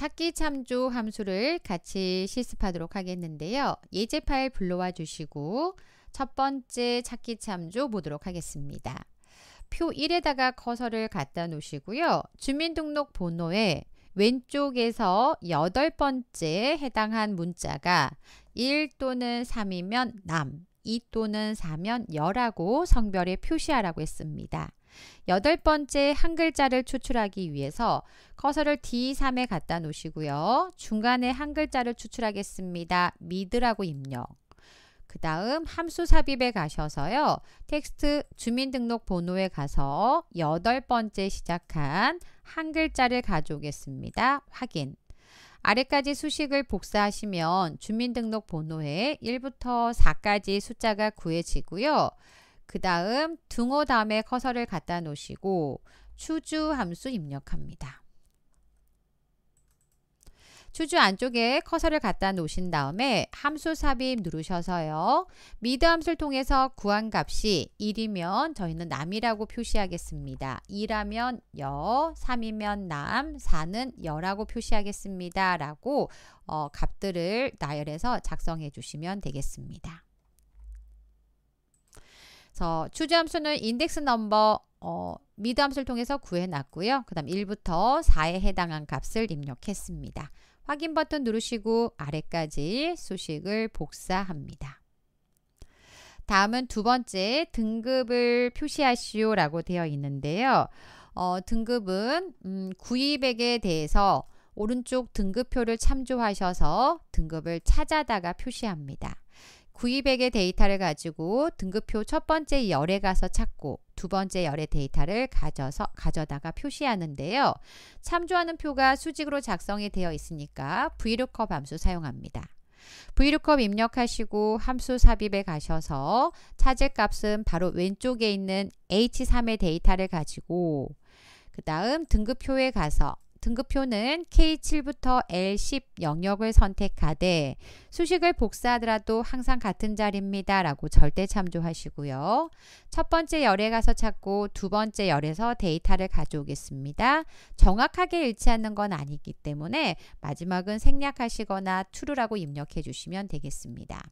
찾기 참조 함수를 같이 실습하도록 하겠는데요. 예제 파일 불러와 주시고 첫 번째 찾기 참조 보도록 하겠습니다. 표 1에다가 커서를 갖다 놓으시고요. 주민등록 번호에 왼쪽에서 여덟 번째에 해당한 문자가 1 또는 3이면 남, 2 또는 4면 여라고 성별에 표시하라고 했습니다. 여덟 번째 한 글자를 추출하기 위해서 커서를 D3에 갖다 놓으시고요. 중간에 한 글자를 추출하겠습니다. 미드라고 입력. 그 다음 함수 삽입에 가셔서요. 텍스트 주민등록번호에 가서 여덟 번째 시작한 한 글자를 가져오겠습니다. 확인. 아래까지 수식을 복사하시면 주민등록번호에 1부터 4까지 숫자가 구해지고요. 그 다음 등호 다음에 커서를 갖다 놓으시고 추주 함수 입력합니다. 추주 안쪽에 커서를 갖다 놓으신 다음에 함수 삽입 누르셔서요. 미드 함수를 통해서 구한 값이 1이면 저희는 남이라고 표시하겠습니다. 2라면 여, 3이면 남, 4는 여라고 표시하겠습니다. 라고 어, 값들을 나열해서 작성해 주시면 되겠습니다. 그래서 추지함수는 인덱스 넘버 어, 미드함수를 통해서 구해놨고요. 그 다음 1부터 4에 해당한 값을 입력했습니다. 확인 버튼 누르시고 아래까지 수식을 복사합니다. 다음은 두 번째 등급을 표시하시오 라고 되어 있는데요. 어, 등급은 음, 구입액에 대해서 오른쪽 등급표를 참조하셔서 등급을 찾아다가 표시합니다. 구입액의 데이터를 가지고 등급표 첫 번째 열에 가서 찾고 두 번째 열의 데이터를 가져서 가져다가 표시하는데요. 참조하는 표가 수직으로 작성이 되어 있으니까 VLOOKUP 함수 사용합니다. VLOOKUP 입력하시고 함수 삽입에 가셔서 찾을 값은 바로 왼쪽에 있는 H3의 데이터를 가지고 그 다음 등급표에 가서 등급표는 K7부터 L10 영역을 선택하되 수식을 복사하더라도 항상 같은 자리입니다. 라고 절대 참조하시고요. 첫 번째 열에 가서 찾고 두 번째 열에서 데이터를 가져오겠습니다. 정확하게 일치하는 건 아니기 때문에 마지막은 생략하시거나 true라고 입력해 주시면 되겠습니다.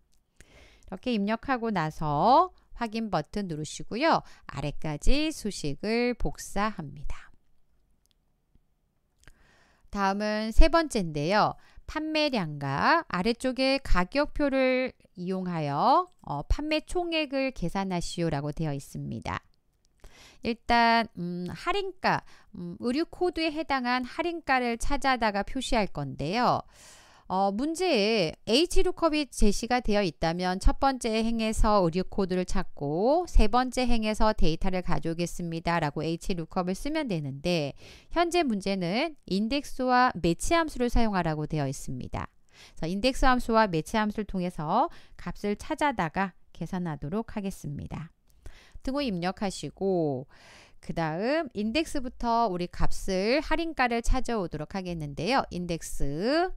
이렇게 입력하고 나서 확인 버튼 누르시고요. 아래까지 수식을 복사합니다. 다음은 세 번째인데요. 판매량과 아래쪽에 가격표를 이용하여 어, 판매 총액을 계산하시오라고 되어 있습니다. 일단 음, 할인가, 음, 의류 코드에 해당한 할인가를 찾아다가 표시할 건데요. 어, 문제에 H룩컵이 제시가 되어 있다면 첫 번째 행에서 의류 코드를 찾고 세 번째 행에서 데이터를 가져오겠습니다. 라고 H룩컵을 쓰면 되는데 현재 문제는 인덱스와 매치 함수를 사용하라고 되어 있습니다. 그래서 인덱스 함수와 매치 함수를 통해서 값을 찾아다가 계산하도록 하겠습니다. 등호 입력하시고 그 다음 인덱스부터 우리 값을 할인가를 찾아오도록 하겠는데요. 인덱스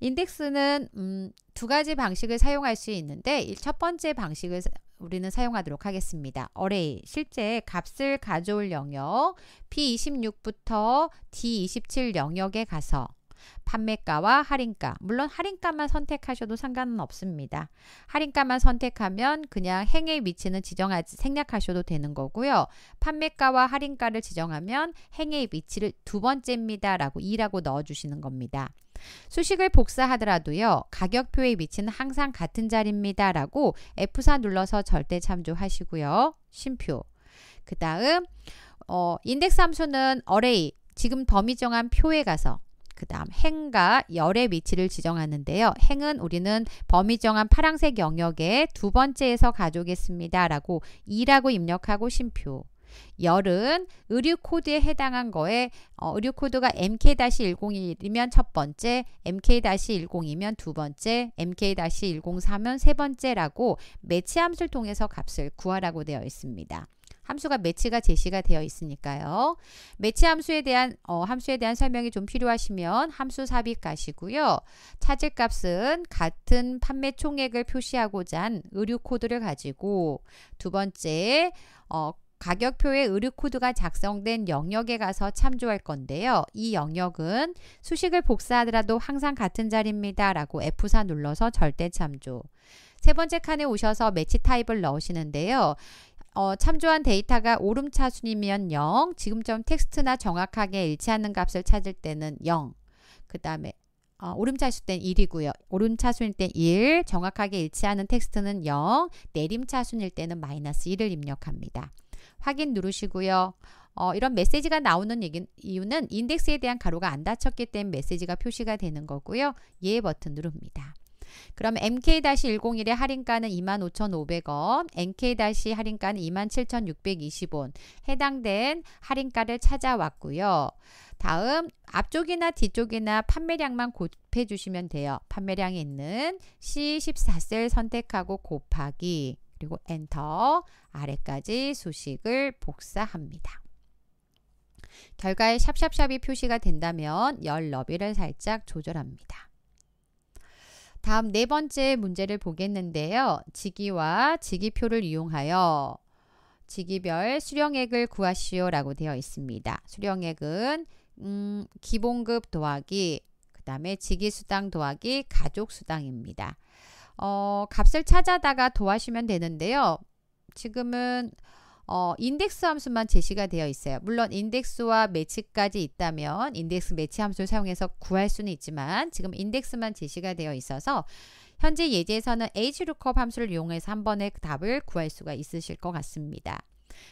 인덱스는 음, 두 가지 방식을 사용할 수 있는데 첫 번째 방식을 우리는 사용하도록 하겠습니다. 어레이 실제 값을 가져올 영역 P26부터 D27 영역에 가서 판매가와 할인가 물론 할인가만 선택하셔도 상관은 없습니다. 할인가만 선택하면 그냥 행의 위치는 지정하지 생략하셔도 되는 거고요. 판매가와 할인가를 지정하면 행의 위치를 두 번째입니다. 라고 2라고 넣어주시는 겁니다. 수식을 복사하더라도요. 가격표에 위치는 항상 같은 자리입니다. 라고 F4 눌러서 절대 참조하시고요. 쉼표. 그 다음 어, 인덱스 함수는 어레이 지금 범위 정한 표에 가서 그 다음 행과 열의 위치를 지정하는데요. 행은 우리는 범위 정한 파란색 영역의 두 번째에서 가져오겠습니다. 라고 2라고 입력하고 심표 열은 의류 코드에 해당한 거에 어, 의류 코드가 MK-101이면 첫 번째, MK-10이면 두 번째, MK-103은 세 번째라고 매치 함수를 통해서 값을 구하라고 되어 있습니다. 함수가 매치가 제시가 되어 있으니까요. 매치 함수에 대한 어, 함수에 대한 설명이 좀 필요하시면 함수 삽입 가시고요. 찾을 값은 같은 판매 총액을 표시하고자 한 의류 코드를 가지고 두 번째 어, 가격표에 의류 코드가 작성된 영역에 가서 참조할 건데요. 이 영역은 수식을 복사하더라도 항상 같은 자리입니다. 라고 F4 눌러서 절대 참조. 세 번째 칸에 오셔서 매치 타입을 넣으시는데요. 어, 참조한 데이터가 오름차순이면 0, 지금처럼 텍스트나 정확하게 일치하는 값을 찾을 때는 0, 그 다음에 어, 오름차수 땐 1이고요. 오름차순일 땐 1, 정확하게 일치하는 텍스트는 0, 내림차순일 때는 마이너스 1을 입력합니다. 확인 누르시고요. 어, 이런 메시지가 나오는 얘기, 이유는 인덱스에 대한 가로가 안 닫혔기 때문에 메시지가 표시가 되는 거고요. 예 버튼 누릅니다. 그럼 MK-101의 할인가는 25,500원, MK- 할인가는 27,620원 해당된 할인가를 찾아왔고요. 다음 앞쪽이나 뒤쪽이나 판매량만 곱해 주시면 돼요. 판매량이 있는 C14셀 선택하고 곱하기 그리고 엔터 아래까지 수식을 복사합니다. 결과에 샵샵샵이 표시가 된다면 열 너비를 살짝 조절합니다. 다음 네 번째 문제를 보겠는데요. 직위와 직위표를 이용하여 직위별 수령액을 구하시오 라고 되어 있습니다. 수령액은 음, 기본급 더하기 그 다음에 직위수당 더하기 가족수당입니다. 어, 값을 찾아다가 도하시면 되는데요. 지금은 어, 인덱스 함수만 제시가 되어 있어요. 물론 인덱스와 매치까지 있다면 인덱스 매치 함수를 사용해서 구할 수는 있지만 지금 인덱스만 제시가 되어 있어서 현재 예제에서는 hlookup 함수를 이용해서 한번에 답을 구할 수가 있으실 것 같습니다.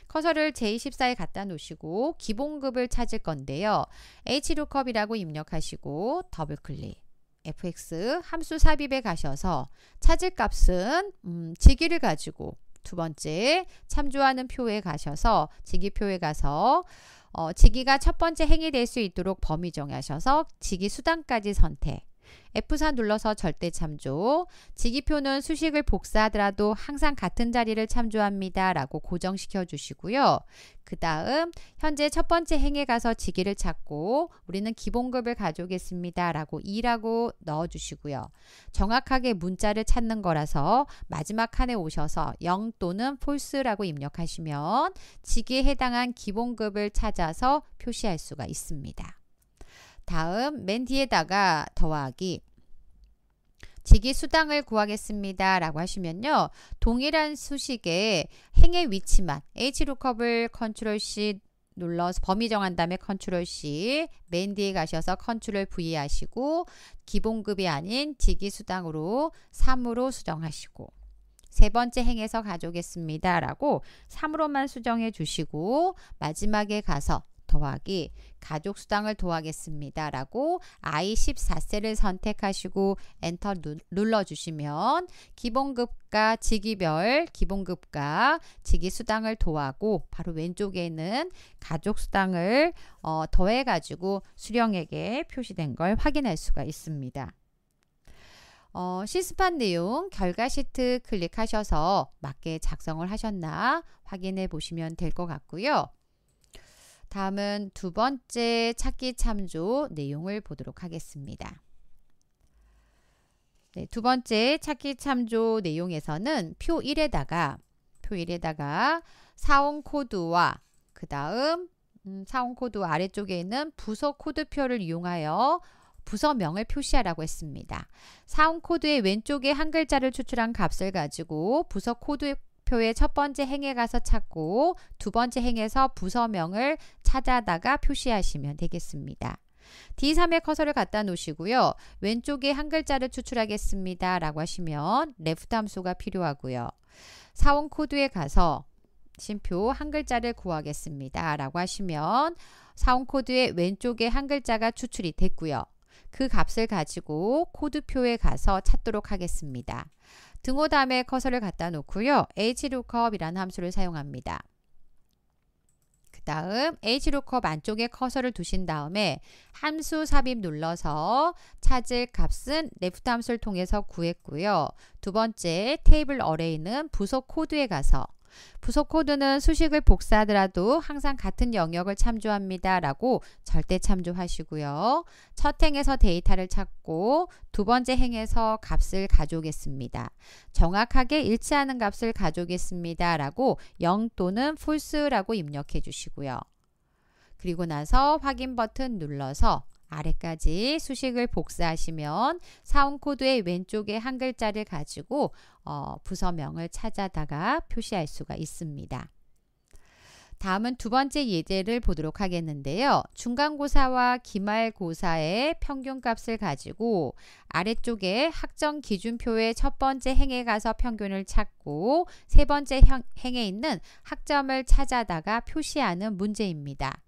커서를 J14에 갖다 놓으시고 기본급을 찾을 건데요. hlookup이라고 입력하시고 더블클릭 fx 함수 삽입에 가셔서 찾을 값은 음, 지기를 가지고 두 번째 참조하는 표에 가셔서 지기표에 가서 어, 지기가 첫 번째 행이 될 수 있도록 범위 정하셔서 지기 수단까지 선택 F4 눌러서 절대 참조. 지기표는 수식을 복사하더라도 항상 같은 자리를 참조합니다. 라고 고정시켜 주시고요. 그 다음 현재 첫 번째 행에 가서 지기를 찾고 우리는 기본급을 가져오겠습니다. 라고 2라고 넣어주시고요. 정확하게 문자를 찾는 거라서 마지막 칸에 오셔서 0 또는 false라고 입력하시면 지기에 해당한 기본급을 찾아서 표시할 수가 있습니다. 다음 맨 뒤에다가 더하기 직위 수당을 구하겠습니다. 라고 하시면요. 동일한 수식의 행의 위치만 HLOOKUP을 컨트롤 C 눌러서 범위 정한 다음에 컨트롤 C 맨 뒤에 가셔서 컨트롤 V 하시고 기본급이 아닌 직위 수당으로 3으로 수정하시고 세 번째 행에서 가져오겠습니다. 라고 3으로만 수정해 주시고 마지막에 가서 더하기 가족 수당을 더하겠습니다. 라고 i 14세를 선택하시고 엔터 눌러주시면 기본급과 직위별 기본급과 직위수당을 더하고 바로 왼쪽에 있는 가족 수당을 어, 더해가지고 수령액에 표시된 걸 확인할 수가 있습니다. 어, 시스판 내용 결과 시트 클릭하셔서 맞게 작성을 하셨나 확인해 보시면 될 것 같고요. 다음은 두 번째 찾기 참조 내용을 보도록 하겠습니다. 네, 두 번째 찾기 참조 내용에서는 표 1에다가 표 1에다가 사원 코드와 그 다음 음, 사원 코드 아래쪽에 있는 부서 코드표를 이용하여 부서명을 표시하라고 했습니다. 사원 코드의 왼쪽에 한 글자를 추출한 값을 가지고 부서 코드 표의 첫 번째 행에 가서 찾고 두 번째 행에서 부서명을 찾아다가 표시하시면 되겠습니다. D3에 커서를 갖다 놓으시고요. 왼쪽에 한 글자를 추출하겠습니다. 라고 하시면 left 함수가 필요하고요. 사원 코드에 가서 심표 한 글자를 구하겠습니다. 라고 하시면 사원 코드의 왼쪽에 한 글자가 추출이 됐고요. 그 값을 가지고 코드표에 가서 찾도록 하겠습니다. 등호 다음에 커서를 갖다 놓고요. hlookup이라는 함수를 사용합니다. 그 다음 hlookup 안쪽에 커서를 두신 다음에 함수 삽입 눌러서 찾을 값은 left 함수를 통해서 구했고요. 두 번째 테이블 어레이는 부속 코드에 가서 부속 코드는 수식을 복사하더라도 항상 같은 영역을 참조합니다. 라고 절대 참조하시고요. 첫 행에서 데이터를 찾고 두 번째 행에서 값을 가져오겠습니다. 정확하게 일치하는 값을 가져오겠습니다. 라고 0 또는 false라고 입력해 주시고요. 그리고 나서 확인 버튼 눌러서 아래까지 수식을 복사하시면 사운 코드의 왼쪽에 한 글자를 가지고 어, 부서명을 찾아다가 표시할 수가 있습니다. 다음은 두 번째 예제를 보도록 하겠는데요. 중간고사와 기말고사의 평균값을 가지고 아래쪽에 학점 기준표의 첫 번째 행에 가서 평균을 찾고 세 번째 행에 있는 학점을 찾아다가 표시하는 문제입니다.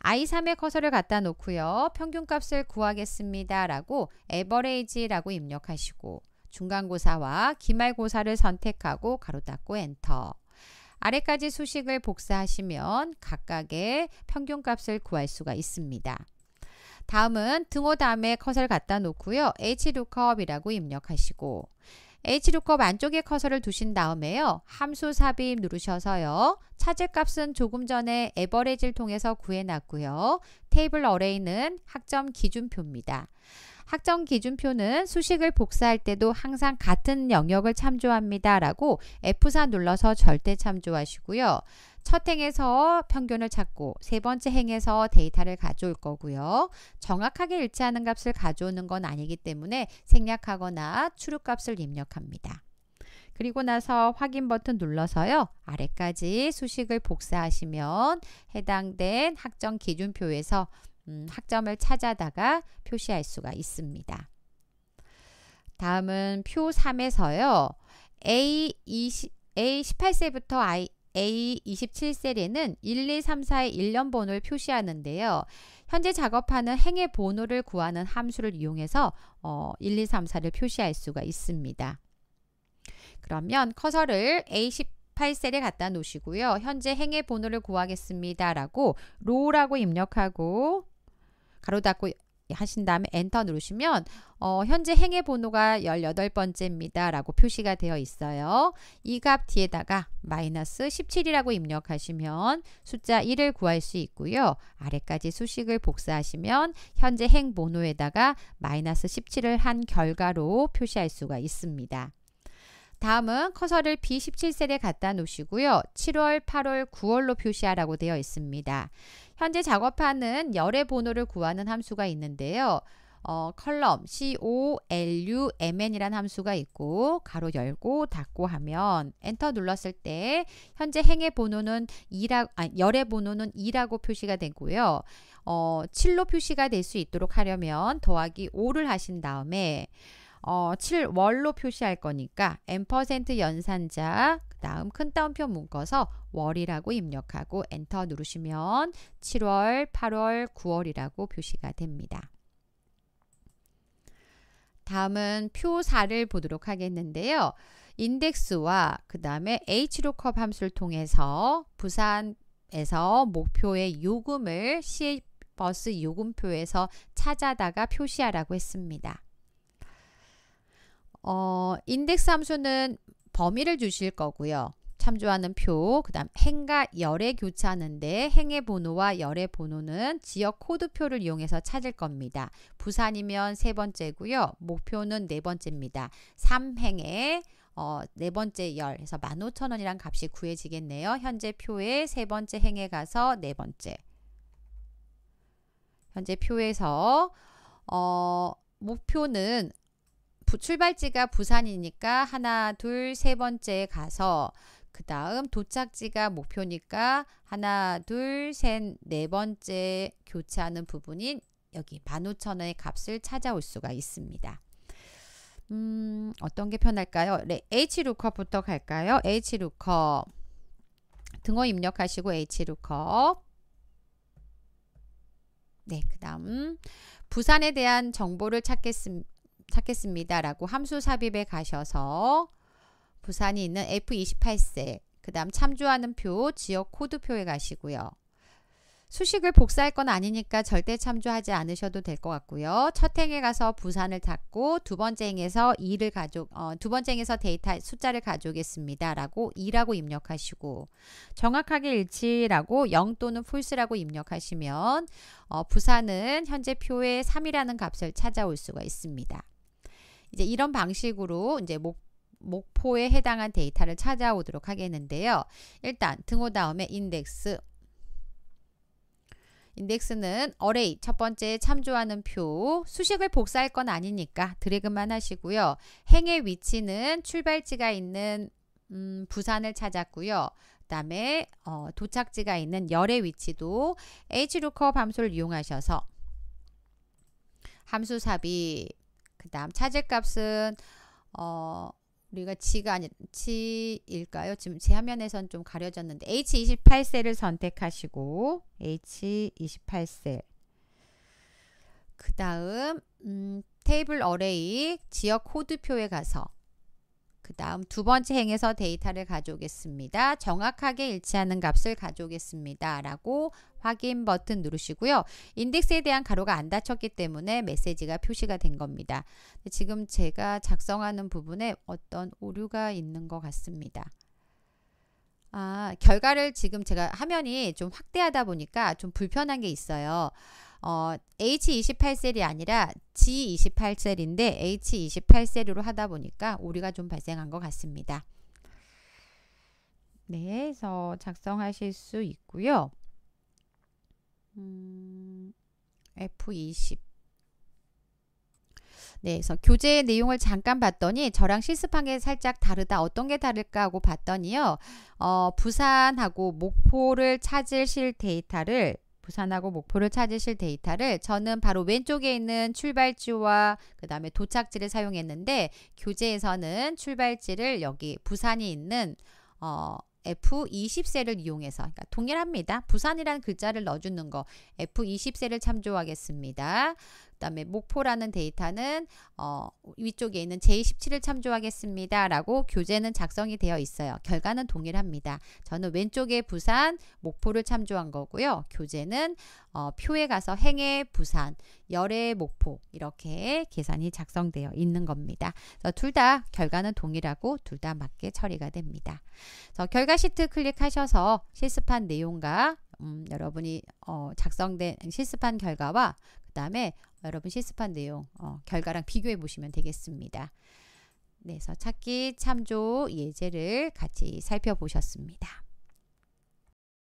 i3의 커서를 갖다 놓고요. 평균값을 구하겠습니다. 라고 average라고 입력하시고 중간고사와 기말고사를 선택하고 가로 닫고 엔터. 아래까지 수식을 복사하시면 각각의 평균값을 구할 수가 있습니다. 다음은 등호 다음에 커서를 갖다 놓고요. hlookup 이라고 입력하시고 Hlookup 안쪽에 커서를 두신 다음에요. 함수 삽입 누르셔서요. 차지값은 조금 전에 에버레지를 통해서 구해놨고요. 테이블 어레이는 학점 기준표입니다. 학점 기준표는 수식을 복사할 때도 항상 같은 영역을 참조합니다. 라고 F4 눌러서 절대 참조하시고요. 첫 행에서 평균을 찾고 세 번째 행에서 데이터를 가져올 거고요. 정확하게 일치하는 값을 가져오는 건 아니기 때문에 생략하거나 출입값을 입력합니다. 그리고 나서 확인 버튼 눌러서요. 아래까지 수식을 복사하시면 해당된 학점 기준표에서 음, 학점을 찾아다가 표시할 수가 있습니다. 다음은 표 3에서요. A20, A18세부터 I, A27셀에는 1, 2, 3, 4의 일련 번호를 표시하는데요. 현재 작업하는 행의 번호를 구하는 함수를 이용해서 어, 1, 2, 3, 4를 표시할 수가 있습니다. 그러면 커서를 A18셀에 갖다 놓으시고요. 현재 행의 번호를 구하겠습니다. 라고 로우라고 입력하고 가로 닫고 하신 다음에 엔터 누르시면 어, 현재 행의 번호가 18번째입니다. 라고 표시가 되어 있어요. 이 값 뒤에다가 마이너스 17이라고 입력하시면 숫자 1을 구할 수 있고요. 아래까지 수식을 복사하시면 현재 행 번호에다가 마이너스 17을 한 결과로 표시할 수가 있습니다. 다음은 커서를 B17셀에 갖다 놓으시고요. 7월, 8월, 9월로 표시하라고 되어 있습니다. 현재 작업하는 열의 번호를 구하는 함수가 있는데요. 어, 컬럼 c o l u m n 이라 함수가 있고 가로 열고 닫고 하면 엔터 눌렀을 때 현재 행의 번호는 2라 아, 열의 번호는 2라고 표시가 되고요. 어, 7로 표시가 될 수 있도록 하려면 더하기 5를 하신 다음에 어, 7월로 표시할 거니까 n% 연산자 다음 큰 따옴표 묶어서 월이라고 입력하고 엔터 누르시면 7월, 8월, 9월이라고 표시가 됩니다. 다음은 표사를 보도록 하겠는데요. 인덱스와 그 다음에 HLOOKUP 함수를 통해서 부산에서 목표의 요금을 시 버스 요금표에서 찾아다가 표시하라고 했습니다. 어, 인덱스 함수는 범위를 주실 거고요. 참조하는 표, 그 다음 행과 열의 교차하는데 행의 번호와 열의 번호는 지역 코드표를 이용해서 찾을 겁니다. 부산이면 세 번째고요. 목표는 네 번째입니다. 삼행의 어, 네 번째 열, 그래서 15,000원이란 값이 구해지겠네요. 현재 표의 세 번째 행에 가서 네 번째. 현재 표에서 어, 목표는 출발지가 부산이니까 하나, 둘, 세 번째 가서 그 다음 도착지가 목표니까 하나, 둘, 셋, 네 번째 교차하는 부분인 여기 15,000원의 값을 찾아올 수가 있습니다. 음, 어떤 게 편할까요? 네, h l o 부터 갈까요? h l o 등호 입력하시고 h l o 네, 그 다음 부산에 대한 정보를 찾겠습니다. 찾겠습니다. 라고 함수 삽입에 가셔서 부산이 있는 F28세 그 다음 참조하는 표 지역 코드표에 가시고요. 수식을 복사할 건 아니니까 절대 참조하지 않으셔도 될 것 같고요. 첫 행에 가서 부산을 닫고 두 번째 행에서 2를 가져 어, 두 번째 행에서 데이터 숫자를 가져오겠습니다라고 2라고 입력하시고 정확하게 일치라고 0 또는 f a l s e 라고 입력하시면 어, 부산은 현재 표에 3이라는 값을 찾아올 수가 있습니다. 이제 이런 방식으로 이제 목 목포에 해당한 데이터를 찾아오도록 하겠는데요. 일단 등호 다음에 인덱스 인덱스는 어레이 첫 번째 참조하는 표 수식을 복사할 건 아니니까 드래그만 하시고요. 행의 위치는 출발지가 있는 음, 부산을 찾았고요. 그다음에 어, 도착지가 있는 열의 위치도 h l o o k u p 함수를 이용하셔서 함수 삽입 그 다음 차제값은 어 우리가 g가 아니 g일까요? 지금 제 화면에선 좀 가려졌는데 h28셀을 선택하시고 h28셀 그 다음 음, 테이블 어레이 지역 코드표에 가서 그 다음 두 번째 행에서 데이터를 가져오겠습니다. 정확하게 일치하는 값을 가져오겠습니다. 라고 확인 버튼 누르시고요. 인덱스에 대한 가로가 안 닫혔기 때문에 메시지가 표시가 된 겁니다. 지금 제가 작성하는 부분에 어떤 오류가 있는 것 같습니다. 아, 결과를 지금 제가 화면이 좀 확대하다 보니까 좀 불편한 게 있어요. 어, H28셀이 아니라 G28셀인데 H28셀으로 하다 보니까 오류가 좀 발생한 것 같습니다. 네, 그래서 작성하실 수 있고요. 음, F20 네, 그래서 교재의 내용을 잠깐 봤더니 저랑 실습한 게 살짝 다르다. 어떤 게 다를까 하고 봤더니요. 어, 부산하고 목포를 찾으실 데이터를 부산하고 목포를 찾으실 데이터를 저는 바로 왼쪽에 있는 출발지와 그 다음에 도착지를 사용했는데 교재에서는 출발지를 여기 부산이 있는 어, F20세를 이용해서 그러니까 동일합니다. 부산이라는 글자를 넣어주는 거 F20세를 참조하겠습니다. 그다음에 목포라는 데이터는 어, 위쪽에 있는 j 1 7을 참조하겠습니다. 라고 교재는 작성이 되어 있어요. 결과는 동일합니다. 저는 왼쪽에 부산, 목포를 참조한 거고요. 교재는 어, 표에 가서 행해 부산, 열의 목포 이렇게 계산이 작성되어 있는 겁니다. 둘 다 결과는 동일하고 둘 다 맞게 처리가 됩니다. 그래서 결과 시트 클릭하셔서 실습한 내용과 음, 여러분이 어, 작성된 실습한 결과와 그 다음에 여러분 실습한 내용 어, 결과랑 비교해 보시면 되겠습니다. 네, 그래서 찾기, 참조, 예제를 같이 살펴보셨습니다.